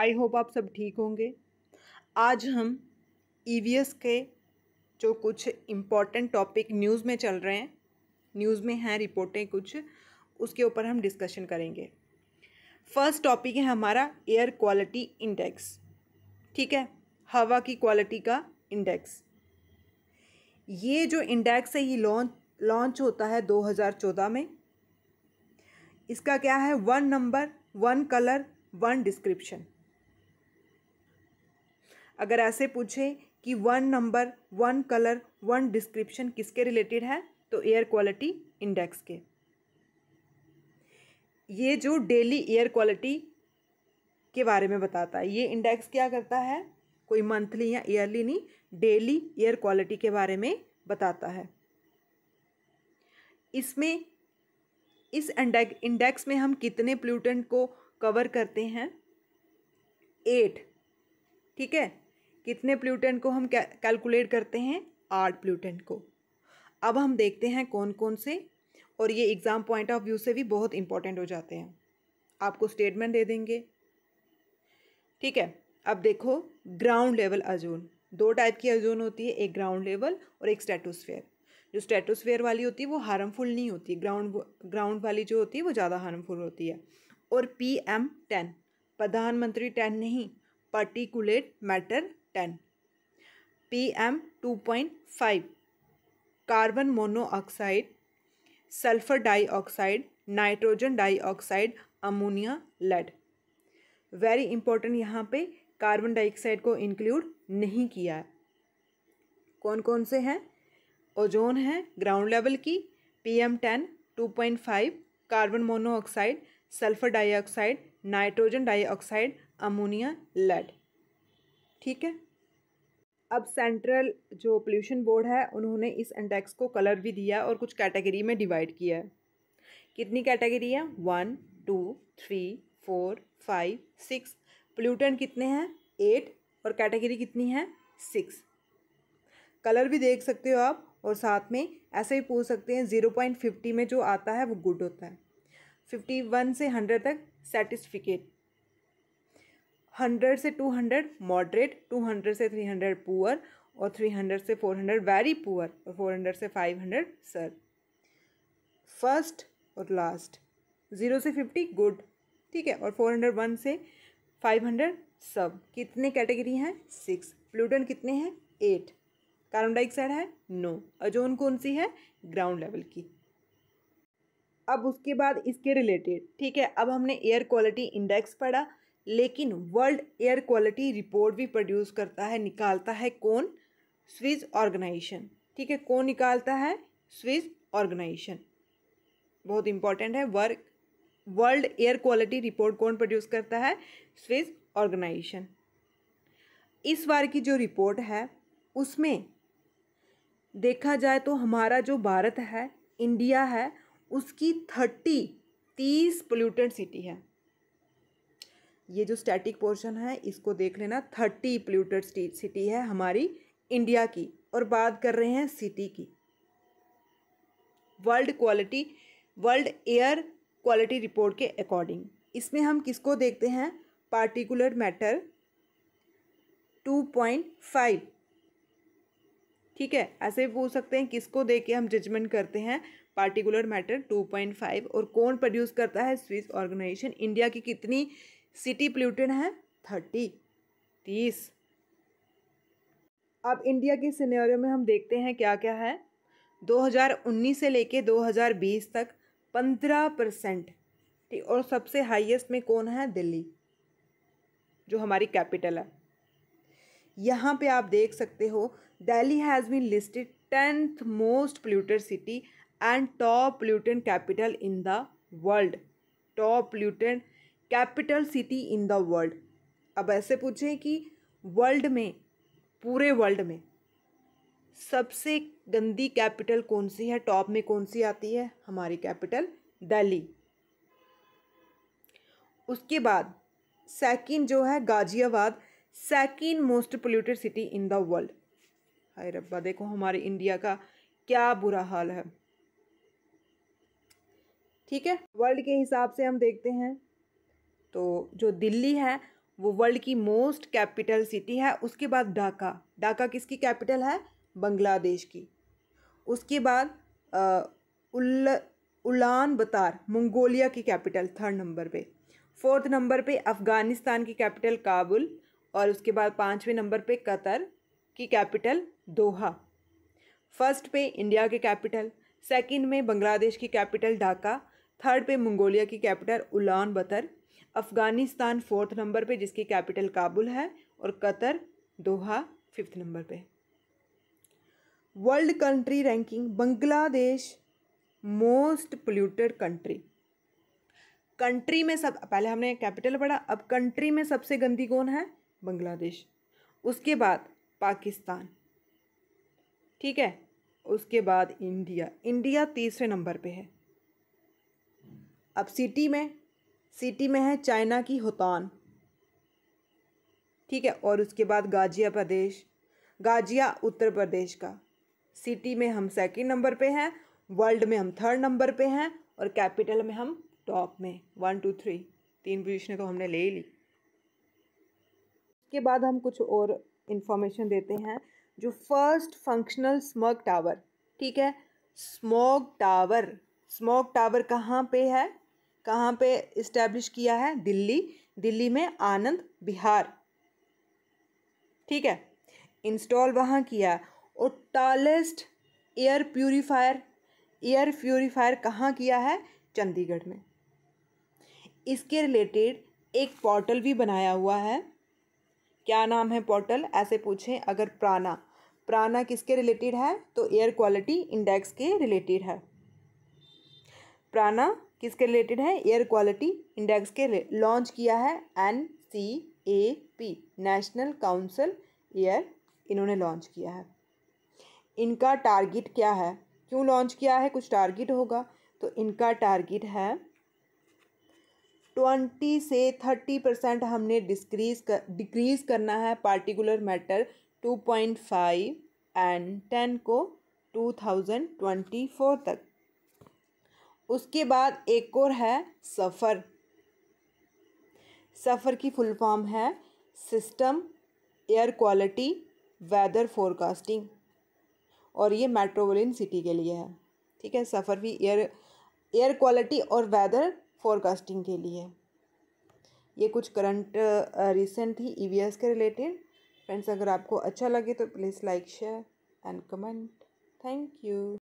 I hope आप सब ठीक होंगे आज हम ई e के जो कुछ इम्पॉर्टेंट टॉपिक न्यूज़ में चल रहे हैं न्यूज़ में हैं रिपोर्टें कुछ उसके ऊपर हम डिस्कशन करेंगे फर्स्ट टॉपिक है हमारा एयर क्वालिटी इंडेक्स ठीक है हवा की क्वालिटी का इंडेक्स ये जो इंडेक्स है ये लॉन्च लॉन्च होता है 2014 में इसका क्या है one number one colour one description अगर ऐसे पूछे कि one number one colour one description किसके रिलेटेड है तो एयर क्वालिटी इंडेक्स के ये जो डेली एयर क्वालिटी के बारे में बताता है ये इंडेक्स क्या करता है कोई मंथली या ईयरली नहीं डेली एयर क्वालिटी के बारे में बताता है इसमें इस इंडेक्स में हम कितने प्लूटेंट को कवर करते हैं एट ठीक है कितने प्लूटन को हम कैलकुलेट करते हैं आठ प्लूटन को अब हम देखते हैं कौन कौन से और ये एग्ज़ाम पॉइंट ऑफ व्यू से भी बहुत इंपॉर्टेंट हो जाते हैं आपको स्टेटमेंट दे देंगे ठीक है अब देखो ग्राउंड लेवल अजोन दो टाइप की अजोन होती है एक ग्राउंड लेवल और एक स्टेटोस्फेयर जो स्टेटोस्फेयर वाली होती है वो हार्मफुल नहीं होती ग्राउंड ग्राउंड वाली जो होती है वो ज़्यादा हार्मफुल होती है और पी एम टेन प्रधानमंत्री टेन नहीं particulate matter ten P M two point five carbon monoxide sulphur dioxide nitrogen dioxide ammonia lead very important यहाँ पे कार्बन डाइऑक्साइड को इंक्लूड नहीं किया है कौन कौन से हैं ओजोन है ग्राउंड लेवल की P M ten two point five carbon monoxide sulphur dioxide nitrogen dioxide ammonia lead ठीक है अब सेंट्रल जो पोल्यूशन बोर्ड है उन्होंने इस इंडेक्स को कलर भी दिया और कुछ कैटेगरी में डिवाइड किया है कितनी कैटेगरी है one two three four five six pollutant कितने हैं एट और कैटेगरी कितनी है सिक्स कलर भी देख सकते हो आप और साथ में ऐसे ही पूछ सकते हैं ज़ीरो पॉइंट फिफ्टी में जो आता है वो गुड होता है फिफ्टी वन से हंड्रेड तक सर्टिफिकेट हंड्रेड से two hundred moderate two hundred से थ्री हंड्रेड पुअर और थ्री हंड्रेड से फोर हंड्रेड वेरी पुअर और फोर हंड्रेड से फाइव हंड्रेड सर फर्स्ट और लास्ट ज़ीरो से फिफ्टी गुड ठीक है और फोर हंड्रेड वन से फाइव हंड्रेड सब कितने कैटेगरी हैं सिक्स फ्लूडन कितने हैं एट कार्बन डाइऑक्साइड है नो अजोन कौन सी है ग्राउंड लेवल की अब उसके बाद इसके रिलेटेड ठीक है अब हमने एयर क्वालिटी इंडेक्स पढ़ा लेकिन वर्ल्ड एयर क्वालिटी रिपोर्ट भी प्रोड्यूस करता है निकालता है कौन स्विज ऑर्गेनाइजेशन ठीक है कौन निकालता है स्विज ऑर्गेनाइजेशन बहुत इंपॉर्टेंट है work world air quality report कौन प्रोड्यूस करता है स्विज ऑर्गेनाइजेशन इस बार की जो रिपोर्ट है उसमें देखा जाए तो हमारा जो भारत है इंडिया है उसकी थर्टी तीस पोल्यूटेंट सिटी है ये जो स्टैटिक पोर्शन है इसको देख लेना थर्टी पोल्यूटेड सिटी है हमारी इंडिया की और बात कर रहे हैं सिटी की world quality world air quality report के अकॉर्डिंग इसमें हम किसको देखते हैं particular matter two point five ठीक है ऐसे भी पूछ सकते हैं किसको देख के हम जजमेंट करते हैं particular matter two point five और कौन प्रोड्यूस करता है स्विस ऑर्गेनाइजेशन इंडिया की कितनी सिटी पोल्यूटेड है थर्टी तीस अब इंडिया के सिनेरियो में हम देखते हैं क्या क्या है 2019 से लेके 2020 तक 15 परसेंट ठीक और सबसे हाईएस्ट में कौन है दिल्ली जो हमारी कैपिटल है यहाँ पे आप देख सकते हो Delhi has been listed tenth most polluted city and top polluted capital in the world top polluted capital city in the world अब ऐसे पूछें कि वर्ल्ड में पूरे वर्ल्ड में सबसे गंदी कैपिटल कौन सी है टॉप में कौन सी आती है हमारी कैपिटल दिल्ली उसके बाद सेकंड जो है Ghaziabad second most polluted city in the world हाय रब्बा देखो हमारे इंडिया का क्या बुरा हाल है ठीक है वर्ल्ड के हिसाब से हम देखते हैं तो जो दिल्ली है वो वर्ल्ड की मोस्ट कैपिटल सिटी है उसके बाद ढाका ढाका किसकी कैपिटल है बांग्लादेश की उसके बाद उल उलान बतार मंगोलिया की कैपिटल थर्ड नंबर पे फोर्थ नंबर पे अफ़गानिस्तान की कैपिटल काबुल और उसके बाद पाँचवें नंबर पे कतर की कैपिटल दोहा फर्स्ट पे इंडिया के कैपिटल सेकंड में बांग्लादेश की कैपिटल ढाका थर्ड पे मंगोलिया की capital Ulan Bator Afghanistan fourth number पे जिसकी कैपिटल काबुल है और कतर दोहा फिफ्थ नंबर पे world country ranking Bangladesh most polluted country country में सब पहले हमने कैपिटल पढ़ा अब कंट्री में सबसे गंदी कौन है बांग्लादेश उसके बाद पाकिस्तान ठीक है उसके बाद इंडिया इंडिया तीसरे नंबर पे है अब सिटी में सिटी में है चाइना की होतान ठीक है और उसके बाद गाजिया प्रदेश गाजिया उत्तर प्रदेश का सिटी में हम सेकंड नंबर पे हैं वर्ल्ड में हम थर्ड नंबर पे हैं और कैपिटल में हम टॉप में वन टू थ्री तीन पोजिशनें तो हमने ले ली उसके बाद हम कुछ और इन्फॉर्मेशन देते हैं जो फर्स्ट फंक्शनल स्मोक टावर ठीक है स्मोक टावर स्मोक टावर कहाँ पे है कहाँ पे इस्टेब्लिश किया है दिल्ली दिल्ली में आनंद बिहार ठीक है इंस्टॉल वहाँ किया और tallest air purifier air purifier कहाँ किया है चंडीगढ़ में इसके रिलेटेड एक पोर्टल भी बनाया हुआ है क्या नाम है पोर्टल ऐसे पूछें अगर प्राणा प्राणा किसके रिलेटेड है तो एयर क्वालिटी इंडेक्स के रिलेटेड है प्राना किसके रिलेटेड है एयर क्वालिटी इंडेक्स के लॉन्च किया है N C A P national council air इन्होंने लॉन्च किया है इनका टारगेट क्या है क्यों लॉन्च किया है कुछ टारगेट होगा तो इनका टारगेट है ट्वेंटी से थर्टी परसेंट हमने डिस्क्रीज कर डिक्रीज़ करना है particular matter two point five and ten को टू थाउजेंड ट्वेंटी फोर तक उसके बाद एक और है सफ़र सफ़र की फुल फॉर्म है system air quality weather forecasting और ये मेट्रोवलिन सिटी के लिए है ठीक है सफ़र भी एयर एयर क्वालिटी और वेदर फोरकास्टिंग के लिए ये कुछ करंट रिसेंट थी ई e के रिलेटेड फ्रेंड्स अगर आपको अच्छा लगे तो please like share and comment thank you